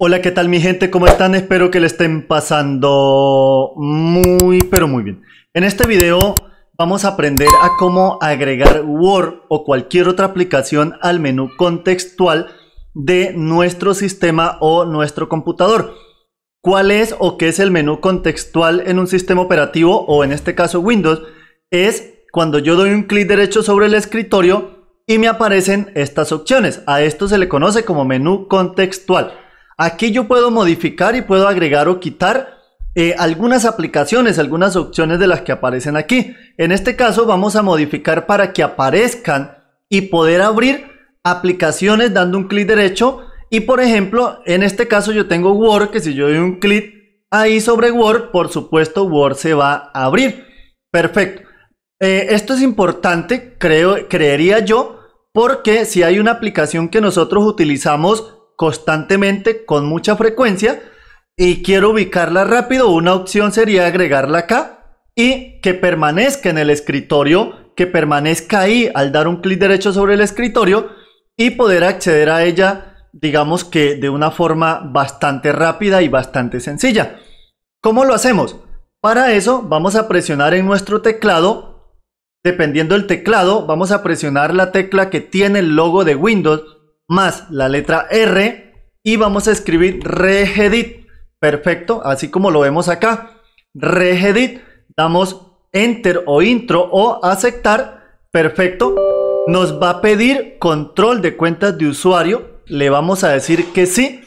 Hola, ¿qué tal mi gente? ¿Cómo están? Espero que le estén pasando muy, pero muy bien. En este video vamos a aprender a cómo agregar Word o cualquier otra aplicación al menú contextual de nuestro sistema o nuestro computador. ¿Cuál es o qué es el menú contextual en un sistema operativo o en este caso Windows? Es cuando yo doy un clic derecho sobre el escritorio y me aparecen estas opciones. A esto se le conoce como menú contextual. Aquí yo puedo modificar y puedo agregar o quitar eh, algunas aplicaciones, algunas opciones de las que aparecen aquí. En este caso vamos a modificar para que aparezcan y poder abrir aplicaciones dando un clic derecho. Y por ejemplo, en este caso yo tengo Word, que si yo doy un clic ahí sobre Word, por supuesto Word se va a abrir. Perfecto. Eh, esto es importante, creo, creería yo, porque si hay una aplicación que nosotros utilizamos constantemente, con mucha frecuencia, y quiero ubicarla rápido, una opción sería agregarla acá y que permanezca en el escritorio, que permanezca ahí al dar un clic derecho sobre el escritorio y poder acceder a ella, digamos que de una forma bastante rápida y bastante sencilla. ¿Cómo lo hacemos? Para eso vamos a presionar en nuestro teclado, dependiendo del teclado, vamos a presionar la tecla que tiene el logo de Windows más la letra R y vamos a escribir regedit. Perfecto, así como lo vemos acá. Regedit, damos enter o intro o aceptar. Perfecto. Nos va a pedir control de cuentas de usuario. Le vamos a decir que sí.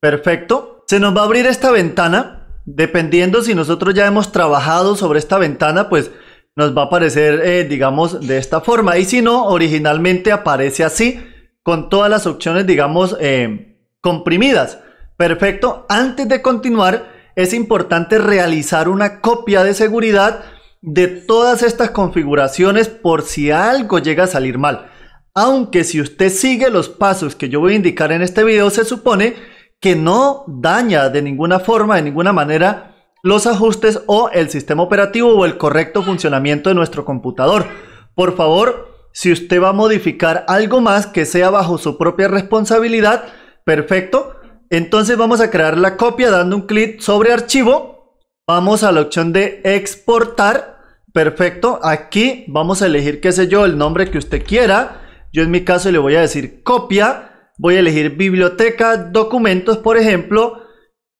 Perfecto. Se nos va a abrir esta ventana. Dependiendo si nosotros ya hemos trabajado sobre esta ventana, pues nos va a aparecer, eh, digamos, de esta forma. Y si no, originalmente aparece así con todas las opciones, digamos, eh, comprimidas. Perfecto. Antes de continuar, es importante realizar una copia de seguridad de todas estas configuraciones por si algo llega a salir mal. Aunque si usted sigue los pasos que yo voy a indicar en este video, se supone que no daña de ninguna forma, de ninguna manera, los ajustes o el sistema operativo o el correcto funcionamiento de nuestro computador. Por favor, si usted va a modificar algo más que sea bajo su propia responsabilidad, perfecto. Entonces vamos a crear la copia dando un clic sobre archivo. Vamos a la opción de exportar. Perfecto. Aquí vamos a elegir, qué sé yo, el nombre que usted quiera. Yo en mi caso le voy a decir copia. Voy a elegir biblioteca, documentos, por ejemplo.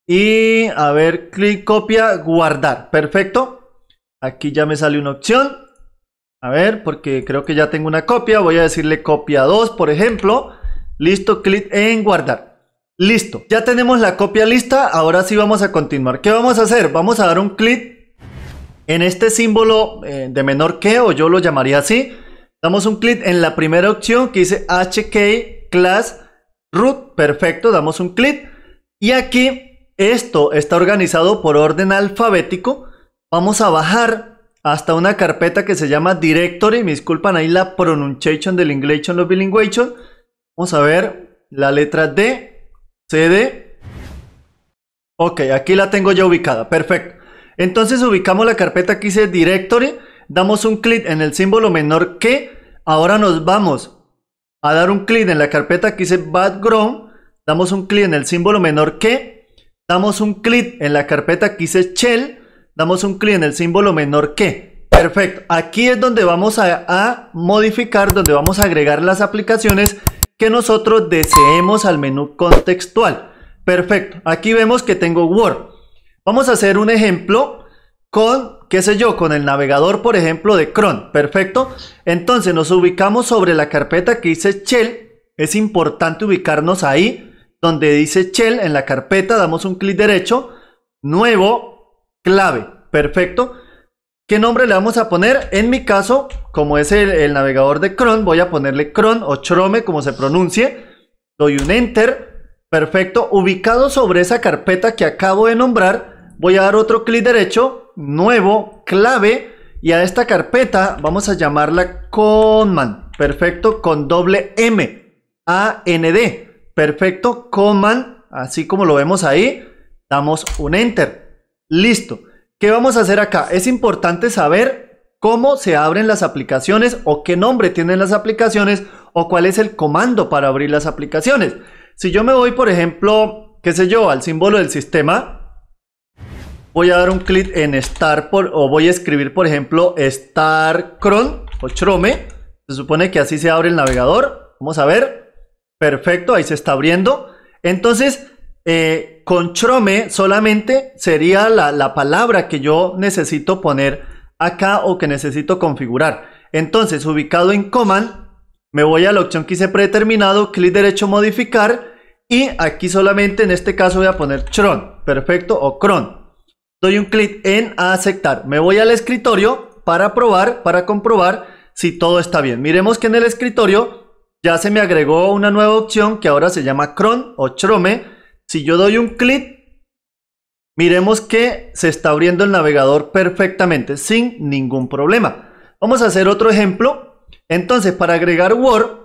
Y a ver, clic, copia, guardar. Perfecto. Aquí ya me sale una opción. A ver, porque creo que ya tengo una copia. Voy a decirle copia 2, por ejemplo. Listo, clic en guardar. Listo, ya tenemos la copia lista. Ahora sí vamos a continuar. ¿Qué vamos a hacer? Vamos a dar un clic en este símbolo eh, de menor que, o yo lo llamaría así. Damos un clic en la primera opción que dice HK Class Root. Perfecto, damos un clic. Y aquí esto está organizado por orden alfabético. Vamos a bajar hasta una carpeta que se llama Directory. Me disculpan ahí la pronunciation del inglés, no bilinguation. Vamos a ver la letra D, CD. Ok, aquí la tengo ya ubicada. Perfecto. Entonces ubicamos la carpeta que dice Directory. Damos un clic en el símbolo menor que. Ahora nos vamos a dar un clic en la carpeta que dice Background. Damos un clic en el símbolo menor que. Damos un clic en la carpeta que dice Shell damos un clic en el símbolo menor que. Perfecto, aquí es donde vamos a, modificar, donde vamos a agregar las aplicaciones que nosotros deseemos al menú contextual. Perfecto, aquí vemos que tengo Word. Vamos a hacer un ejemplo con, qué sé yo, con el navegador, por ejemplo, de Chrome. Perfecto. Entonces nos ubicamos sobre la carpeta que dice Shell. Es importante ubicarnos ahí, donde dice Shell en la carpeta. Damos un clic derecho, nuevo, clave. Perfecto. ¿Qué nombre le vamos a poner? En mi caso, como es el, navegador de Chrome, voy a ponerle Chrome o Chrome, como se pronuncie. Doy un Enter. Perfecto. Ubicado sobre esa carpeta que acabo de nombrar, voy a dar otro clic derecho, nuevo, clave. Y a esta carpeta vamos a llamarla Conman. Perfecto. Con doble M. A-N-D. Perfecto. command Así como lo vemos ahí. Damos un Enter. Listo. ¿Qué vamos a hacer acá? Es importante saber cómo se abren las aplicaciones o qué nombre tienen las aplicaciones o cuál es el comando para abrir las aplicaciones. Si yo me voy, por ejemplo, qué sé yo, al símbolo del sistema, voy a dar un clic en Start o voy a escribir, por ejemplo, Star Chrome o Chrome. Se supone que así se abre el navegador. Vamos a ver. Perfecto, ahí se está abriendo. Entonces, eh, con chrome solamente sería la, palabra que yo necesito poner acá o que necesito configurar. Entonces, ubicado en Command, me voy a la opción que hice predeterminado, clic derecho modificar y aquí solamente en este caso voy a poner chron perfecto, o Cron. Doy un clic en aceptar. Me voy al escritorio para probar, para comprobar si todo está bien. Miremos que en el escritorio ya se me agregó una nueva opción que ahora se llama Cron o Chrome si yo doy un clic, miremos que se está abriendo el navegador perfectamente, sin ningún problema. Vamos a hacer otro ejemplo. Entonces, para agregar Word,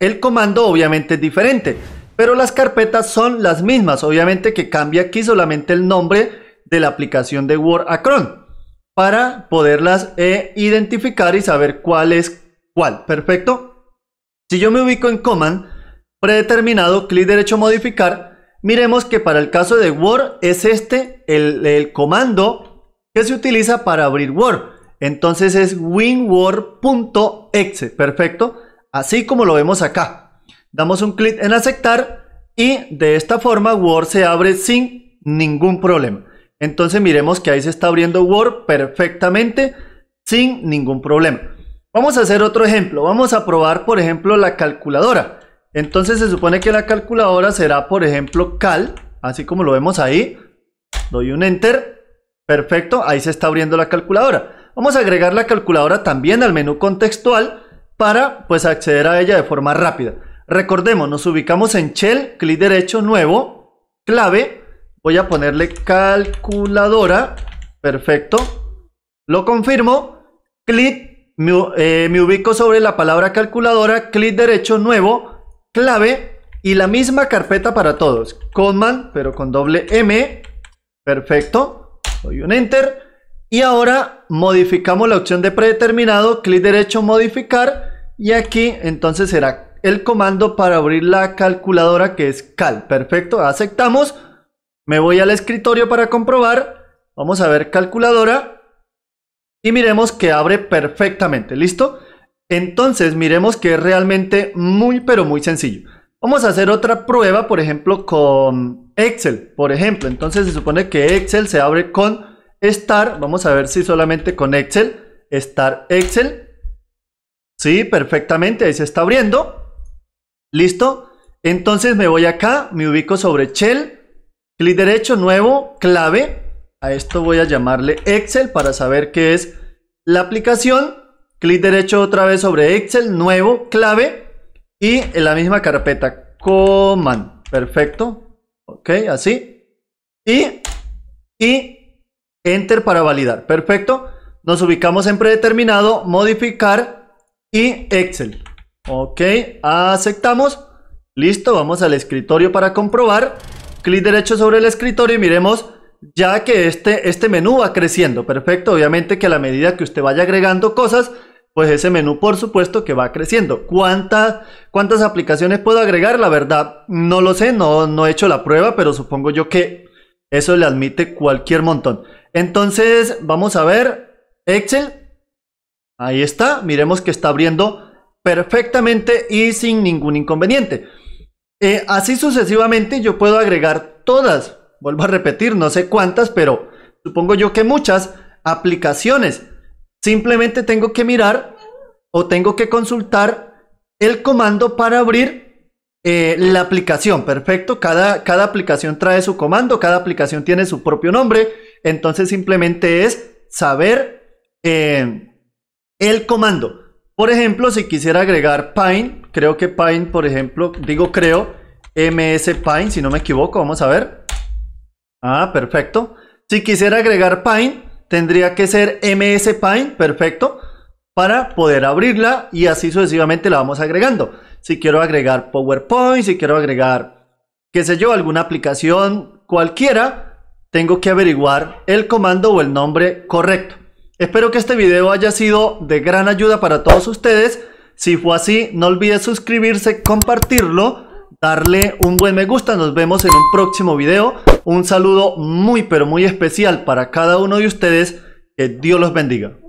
el comando obviamente es diferente, pero las carpetas son las mismas. Obviamente que cambia aquí solamente el nombre de la aplicación de Word a Chrome para poderlas eh, identificar y saber cuál es cuál. Perfecto. Si yo me ubico en Command, predeterminado, clic derecho modificar, miremos que para el caso de Word es este el, comando que se utiliza para abrir Word. Entonces es winword.exe, perfecto, así como lo vemos acá. Damos un clic en aceptar y de esta forma Word se abre sin ningún problema. Entonces miremos que ahí se está abriendo Word perfectamente sin ningún problema. Vamos a hacer otro ejemplo, vamos a probar por ejemplo la calculadora. Entonces se supone que la calculadora será, por ejemplo, cal, así como lo vemos ahí. Doy un enter. Perfecto, ahí se está abriendo la calculadora. Vamos a agregar la calculadora también al menú contextual para pues acceder a ella de forma rápida. Recordemos, nos ubicamos en Shell, clic derecho, nuevo, clave. Voy a ponerle calculadora. Perfecto. Lo confirmo. Clic, me, eh, me ubico sobre la palabra calculadora, clic derecho, nuevo, clave y la misma carpeta para todos. Command, pero con doble M. Perfecto. Doy un Enter. Y ahora modificamos la opción de predeterminado. Clic derecho, modificar. Y aquí entonces será el comando para abrir la calculadora que es cal. Perfecto, aceptamos. Me voy al escritorio para comprobar. Vamos a ver calculadora. Y miremos que abre perfectamente. ¿Listo? Entonces miremos que es realmente muy pero muy sencillo. Vamos a hacer otra prueba, por ejemplo, con Excel, por ejemplo. Entonces se supone que Excel se abre con Star. Vamos a ver si solamente con Excel. Star Excel. Sí, perfectamente, ahí se está abriendo. ¿Listo? Entonces me voy acá, me ubico sobre Shell. Clic derecho, nuevo, clave. A esto voy a llamarle Excel para saber qué es la aplicación. Clic derecho otra vez sobre Excel, nuevo, clave y en la misma carpeta, command. Perfecto. Ok, así. Y, y enter para validar. Perfecto. Nos ubicamos en predeterminado, modificar y Excel. Ok, aceptamos. Listo, vamos al escritorio para comprobar. Clic derecho sobre el escritorio y miremos ya que este, este menú va creciendo. Perfecto, obviamente que a la medida que usted vaya agregando cosas, pues ese menú por supuesto que va creciendo. ¿Cuántas, cuántas aplicaciones puedo agregar? La verdad, no lo sé, no, no he hecho la prueba, pero supongo yo que eso le admite cualquier montón. Entonces, vamos a ver Excel. Ahí está, miremos que está abriendo perfectamente y sin ningún inconveniente. Eh, así sucesivamente yo puedo agregar todas, vuelvo a repetir, no sé cuántas, pero supongo yo que muchas aplicaciones Simplemente tengo que mirar o tengo que consultar el comando para abrir eh, la aplicación. Perfecto, cada, cada aplicación trae su comando, cada aplicación tiene su propio nombre. Entonces simplemente es saber eh, el comando. Por ejemplo, si quisiera agregar Pine, creo que Pine, por ejemplo, digo creo, MS Pine, si no me equivoco, vamos a ver. Ah, perfecto. Si quisiera agregar Pine, tendría que ser MS Paint, perfecto, para poder abrirla y así sucesivamente la vamos agregando. Si quiero agregar PowerPoint, si quiero agregar, qué sé yo, alguna aplicación cualquiera, tengo que averiguar el comando o el nombre correcto. Espero que este video haya sido de gran ayuda para todos ustedes. Si fue así, no olvides suscribirse, compartirlo, darle un buen me gusta. Nos vemos en un próximo video. Un saludo muy pero muy especial para cada uno de ustedes. Que Dios los bendiga.